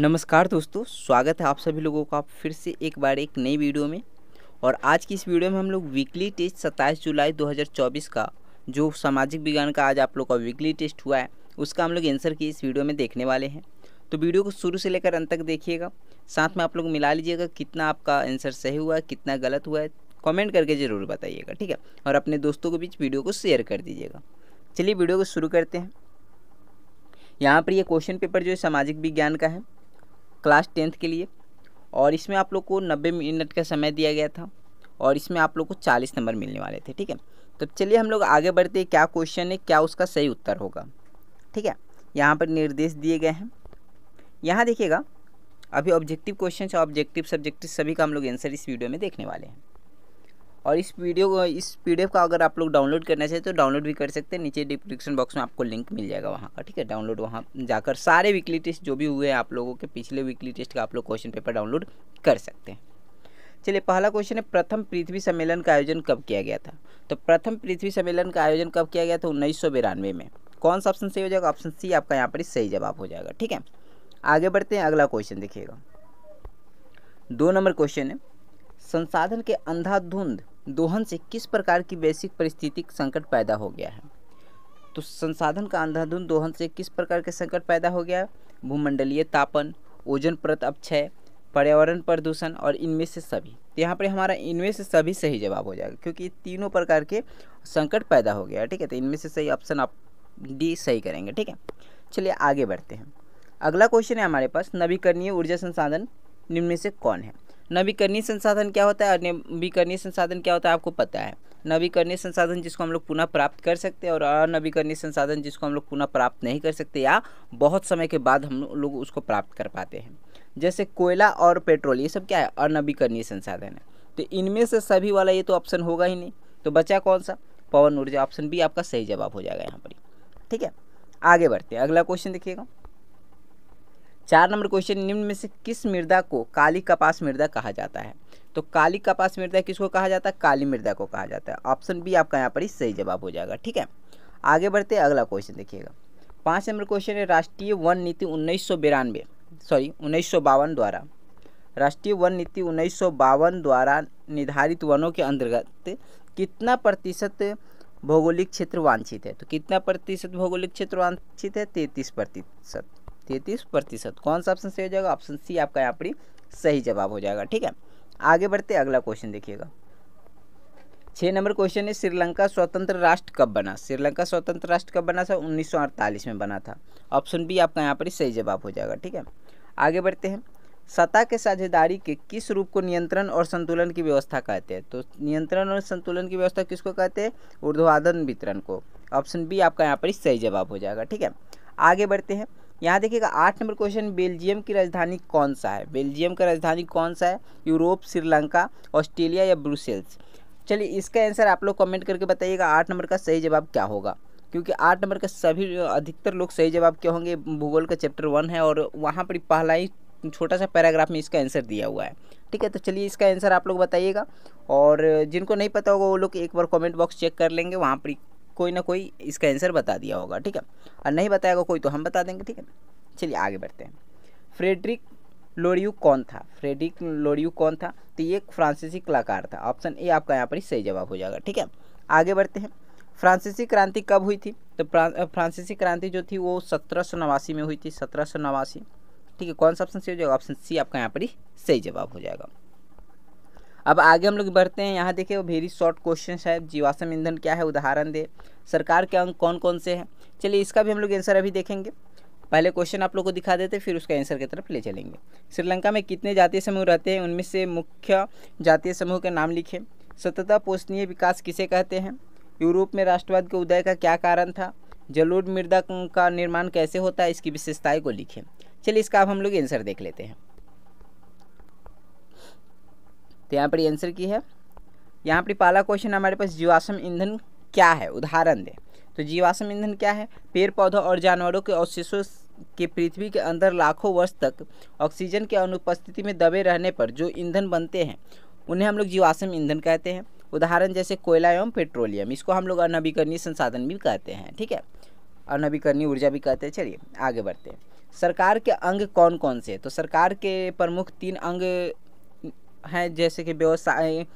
नमस्कार दोस्तों स्वागत है आप सभी लोगों का फिर से एक बार एक नई वीडियो में और आज की इस वीडियो में हम लोग वीकली टेस्ट 27 जुलाई 2024 का जो सामाजिक विज्ञान का आज आप लोग का वीकली टेस्ट हुआ है उसका हम लोग आंसर की इस वीडियो में देखने वाले हैं तो वीडियो को शुरू से लेकर अंत तक देखिएगा साथ में आप लोग मिला लीजिएगा कितना आपका आंसर सही हुआ है कितना गलत हुआ है कमेंट करके ज़रूर बताइएगा ठीक है और अपने दोस्तों के बीच वीडियो को शेयर कर दीजिएगा चलिए वीडियो को शुरू करते हैं यहाँ पर ये क्वेश्चन पेपर जो है सामाजिक विज्ञान का है क्लास टेंथ के लिए और इसमें आप लोग को नब्बे मिनट का समय दिया गया था और इसमें आप लोग को चालीस नंबर मिलने वाले थे ठीक है तो चलिए हम लोग आगे बढ़ते हैं क्या क्वेश्चन है क्या उसका सही उत्तर होगा ठीक है यहाँ पर निर्देश दिए गए हैं यहाँ देखिएगा अभी ऑब्जेक्टिव क्वेश्चन ऑब्जेक्टिव सब्जेक्टिव सभी का हम लोग आंसर इस वीडियो में देखने वाले हैं और इस वीडियो को इस पी का अगर आप लोग डाउनलोड करना चाहिए तो डाउनलोड भी कर सकते हैं नीचे डिस्क्रिप्शन बॉक्स में आपको लिंक मिल जाएगा वहाँ का ठीक है डाउनलोड वहाँ जाकर सारे वीकली टेस्ट जो भी हुए हैं आप लोगों के पिछले वीकली टेस्ट का आप लोग क्वेश्चन पेपर डाउनलोड कर सकते हैं चलिए पहला क्वेश्चन है प्रथम पृथ्वी सम्मेलन का आयोजन कब किया गया था तो प्रथम पृथ्वी सम्मेलन का आयोजन कब किया गया था उन्नीस में कौन सा ऑप्शन सही हो जाएगा ऑप्शन सी आपका यहाँ पर सही जवाब हो जाएगा ठीक है आगे बढ़ते हैं अगला क्वेश्चन देखिएगा दो नंबर क्वेश्चन है संसाधन के अंधाधुंध दोहन से किस प्रकार की वैश्विक परिस्थितिक संकट पैदा हो गया है तो संसाधन का अंधाधुंध दोहन से किस प्रकार के संकट पैदा हो गया भूमंडलीय तापन ओजन प्रत अपक्षय पर्यावरण प्रदूषण और इनमें से सभी तो यहाँ पर हमारा इनमें से सभी सही जवाब हो जाएगा क्योंकि तीनों प्रकार के संकट पैदा हो गया ठीक है तो इनमें से सही ऑप्शन आप डी सही करेंगे ठीक है चलिए आगे बढ़ते हैं अगला क्वेश्चन है हमारे पास नवीकरणीय ऊर्जा संसाधन निम्न में से कौन है नवीकरणीय संसाधन क्या होता है और नवीकरणीय संसाधन क्या होता है आपको पता है नवीकरणीय संसाधन जिसको हम लोग पुनः प्राप्त कर सकते हैं और अनवीकरणीय संसाधन जिसको हम लोग पुनः प्राप्त नहीं कर सकते या बहुत समय के बाद हम लोग उसको प्राप्त कर पाते हैं जैसे कोयला और पेट्रोल ये सब क्या है अनवीकरणीय संसाधन है तो इनमें से सभी वाला ये तो ऑप्शन होगा ही नहीं तो बचा कौन सा पवन ऊर्जा ऑप्शन बी आपका सही जवाब हो जाएगा यहाँ पर ठीक है आगे बढ़ते हैं अगला क्वेश्चन देखिएगा चार नंबर क्वेश्चन निम्न में से किस मृदा को काली कपास मृदा कहा जाता है तो काली कपास मृदा किसको कहा जाता है काली मृदा को कहा जाता है ऑप्शन बी आपका यहाँ पर ही सही जवाब हो जाएगा ठीक है आगे बढ़ते अगला क्वेश्चन देखिएगा पाँच नंबर क्वेश्चन है राष्ट्रीय वन नीति उन्नीस सॉरी उन्नीस द्वारा राष्ट्रीय वन नीति उन्नीस द्वारा निर्धारित वनों के अंतर्गत कितना प्रतिशत भौगोलिक क्षेत्र वांछित है तो कितना प्रतिशत भौगोलिक क्षेत्र वांछित है तैंतीस प्रतिशत तैंतीस प्रतिशत कौन सा ऑप्शन सही हो जाएगा ऑप्शन सी आपका यहाँ पर सही जवाब हो जाएगा ठीक है आगे बढ़ते अगला क्वेश्चन देखिएगा छः नंबर क्वेश्चन है श्रीलंका स्वतंत्र राष्ट्र कब बना श्रीलंका स्वतंत्र राष्ट्र कब बना था 1948 में बना था ऑप्शन बी आपका यहाँ पर सही जवाब हो जाएगा ठीक है आगे बढ़ते हैं सत्ता के साझेदारी के किस रूप को नियंत्रण और संतुलन की व्यवस्था कहते हैं तो नियंत्रण और संतुलन की व्यवस्था किसको कहते हैं ऊर्ध्वाधन वितरण को ऑप्शन बी आपका यहाँ पर सही जवाब हो जाएगा ठीक है आगे बढ़ते हैं यहाँ देखिएगा आठ नंबर क्वेश्चन बेल्जियम की राजधानी कौन सा है बेल्जियम का राजधानी कौन सा है यूरोप श्रीलंका ऑस्ट्रेलिया या ब्रुसेल्स चलिए इसका आंसर आप लोग कमेंट करके बताइएगा आठ नंबर का सही जवाब क्या होगा क्योंकि आठ नंबर का सभी अधिकतर लोग सही जवाब क्या होंगे भूगोल का चैप्टर वन है और वहाँ पर पहला ही छोटा सा पैराग्राफ में इसका आंसर दिया हुआ है ठीक है तो चलिए इसका आंसर आप लोग बताइएगा और जिनको नहीं पता होगा वो लोग एक बार कमेंट बॉक्स चेक कर लेंगे वहाँ पर कोई ना कोई इसका आंसर बता दिया होगा ठीक है और नहीं बताएगा कोई तो हम बता देंगे ठीक है चलिए आगे बढ़ते हैं फ्रेडरिक लोरियू कौन था फ्रेडरिक लोरियू कौन था तो ये फ्रांसीसी कलाकार था ऑप्शन ए आपका यहाँ पर ही सही जवाब हो जाएगा ठीक है आगे बढ़ते हैं फ्रांसीसी क्रांति कब हुई थी तो फ्रांसीसी क्रांति जो थी वो सत्रह में हुई थी सत्रह ठीक है कौन सा ऑप्शन सही हो जाएगा ऑप्शन सी आपका यहाँ पर ही सही जवाब हो जाएगा अब आगे हम लोग बढ़ते हैं यहाँ देखिए वेरी शॉर्ट क्वेश्चन है जीवाश्म ईंधन क्या है उदाहरण दे सरकार के अंग कौन कौन से हैं चलिए इसका भी हम लोग आंसर अभी देखेंगे पहले क्वेश्चन आप लोग को दिखा देते फिर उसका आंसर की तरफ ले चलेंगे श्रीलंका में कितने जातीय समूह रहते हैं उनमें से मुख्य जातीय समूह के नाम लिखें सतता पोषणीय विकास किसे कहते हैं यूरोप में राष्ट्रवाद के उदय का क्या कारण था जलोढ़ मृदा का निर्माण कैसे होता है इसकी विशेषताएं को लिखें चलिए इसका अब हम लोग आंसर देख लेते हैं तो यहाँ पर आंसर की है यहाँ पर पहला क्वेश्चन हमारे पास जीवाश्म ईंधन क्या है उदाहरण दें तो जीवाश्म ईंधन क्या है पेड़ पौधों और जानवरों के अवशेषों के पृथ्वी के अंदर लाखों वर्ष तक ऑक्सीजन के अनुपस्थिति में दबे रहने पर जो ईंधन बनते हैं उन्हें हम लोग जीवाश्म ईंधन कहते हैं उदाहरण जैसे कोयला एवं पेट्रोलियम इसको हम लोग अनवीकरणीय संसाधन भी कहते हैं ठीक है अनवीकरणीय ऊर्जा भी कहते हैं चलिए आगे बढ़ते हैं सरकार के अंग कौन कौन से तो सरकार के प्रमुख तीन अंग हैं जैसे कि व्यवसाय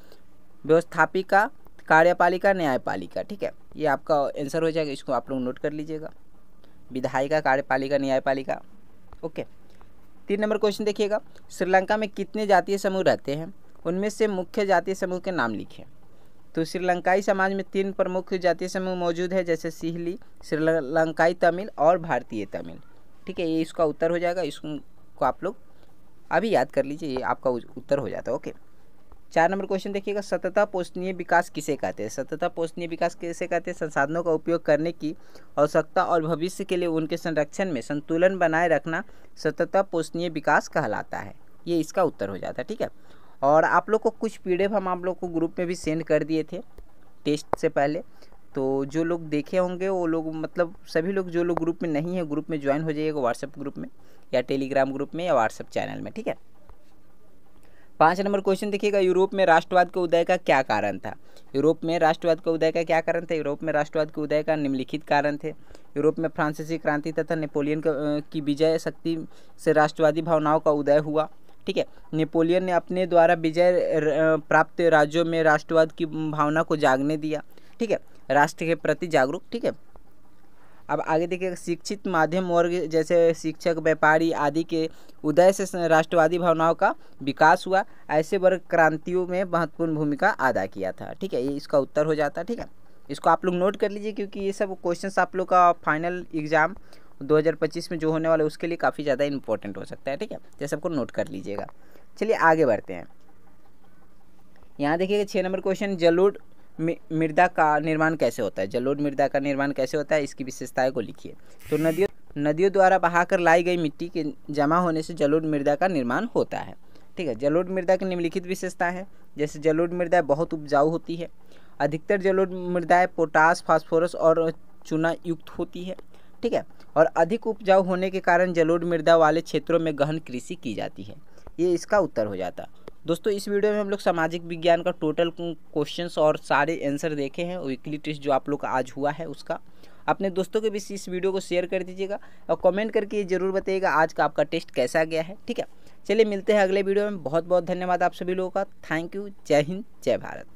व्यवस्थापिका कार्यपालिका न्यायपालिका ठीक है ये आपका आंसर हो जाएगा इसको आप लोग नोट कर लीजिएगा विधायिका कार्यपालिका न्यायपालिका ओके तीन नंबर क्वेश्चन देखिएगा श्रीलंका में कितने जातीय समूह रहते हैं उनमें से मुख्य जातीय समूह के नाम लिखें तो श्रीलंकाई समाज में तीन प्रमुख जातीय समूह मौजूद है जैसे सिहली श्रीलंकाई तमिल और भारतीय तमिल ठीक है ये इसका उत्तर हो जाएगा इसको आप लोग अभी याद कर लीजिए ये आपका उत्तर हो जाता है ओके चार नंबर क्वेश्चन देखिएगा सतता पोषणीय विकास किसे कहते हैं सतता पोषणीय विकास किसे कहते हैं संसाधनों का उपयोग करने की आवश्यकता और, भविष्य के लिए उनके संरक्षण में संतुलन बनाए रखना सतता पोषणीय विकास कहलाता है ये इसका उत्तर हो जाता है ठीक है और आप लोग को कुछ पी हम आप लोग को ग्रुप में भी सेंड कर दिए थे टेस्ट से पहले तो जो लोग देखे होंगे वो लोग मतलब सभी लोग जो लोग ग्रुप में नहीं है ग्रुप में ज्वाइन हो जाइएगा व्हाट्सएप ग्रुप में या टेलीग्राम ग्रुप में या व्हाट्सएप चैनल में ठीक है पाँच नंबर क्वेश्चन देखिएगा यूरोप में राष्ट्रवाद के उदय का क्या कारण था यूरोप में राष्ट्रवाद के उदय का क्या कारण था यूरोप में राष्ट्रवाद के उदय का निम्नलिखित कारण थे यूरोप में फ्रांसीसी क्रांति तथा नेपोलियन की विजय शक्ति से राष्ट्रवादी भावनाओं का उदय हुआ ठीक है नेपोलियन ने अपने द्वारा विजय प्राप्त राज्यों में राष्ट्रवाद की भावना को जागने दिया ठीक है राष्ट्र के प्रति जागरूक ठीक है अब आगे देखिए शिक्षित माध्यम वर्ग जैसे शिक्षक व्यापारी आदि के उदय से राष्ट्रवादी भावनाओं का विकास हुआ ऐसे वर्ग क्रांतियों में महत्वपूर्ण भूमिका अदा किया था ठीक है ये इसका उत्तर हो जाता है ठीक है इसको आप लोग नोट कर लीजिए क्योंकि ये सब क्वेश्चन आप लोग का फाइनल एग्ज़ाम 2025 में जो होने वाला है उसके लिए काफ़ी ज़्यादा इंपॉर्टेंट हो सकता है ठीक है ये सबको नोट कर लीजिएगा चलिए आगे बढ़ते हैं यहाँ देखिएगा छः नंबर क्वेश्चन जलोड मृदा का निर्माण कैसे होता है जलोढ़ मृदा का निर्माण कैसे होता है इसकी विशेषताएं को लिखिए तो नदियों नदियों द्वारा बहाकर लाई गई मिट्टी के जमा होने से जलोढ़ मृदा का निर्माण होता है ठीक है जलोढ़ मृदा की निम्नलिखित विशेषता है जैसे जलोढ़ मृदा बहुत उपजाऊ होती है अधिकतर जलोढ़ मृदाएँ पोटास फॉस्फोरस और चूना युक्त होती है ठीक है और अधिक उपजाऊ होने के कारण जलोढ़ मृदा वाले क्षेत्रों में गहन कृषि की जाती है ये इसका उत्तर हो जाता है दोस्तों इस वीडियो में हम लोग सामाजिक विज्ञान का टोटल क्वेश्चंस और सारे आंसर देखे हैं वीकली टेस्ट जो आप लोग का आज हुआ है उसका अपने दोस्तों के बीच इस वीडियो को शेयर कर दीजिएगा और कमेंट करके ये ज़रूर बताइएगा आज का आपका टेस्ट कैसा गया है ठीक है चलिए मिलते हैं अगले वीडियो में बहुत बहुत धन्यवाद आप सभी लोगों का थैंक यू जय हिंद जय भारत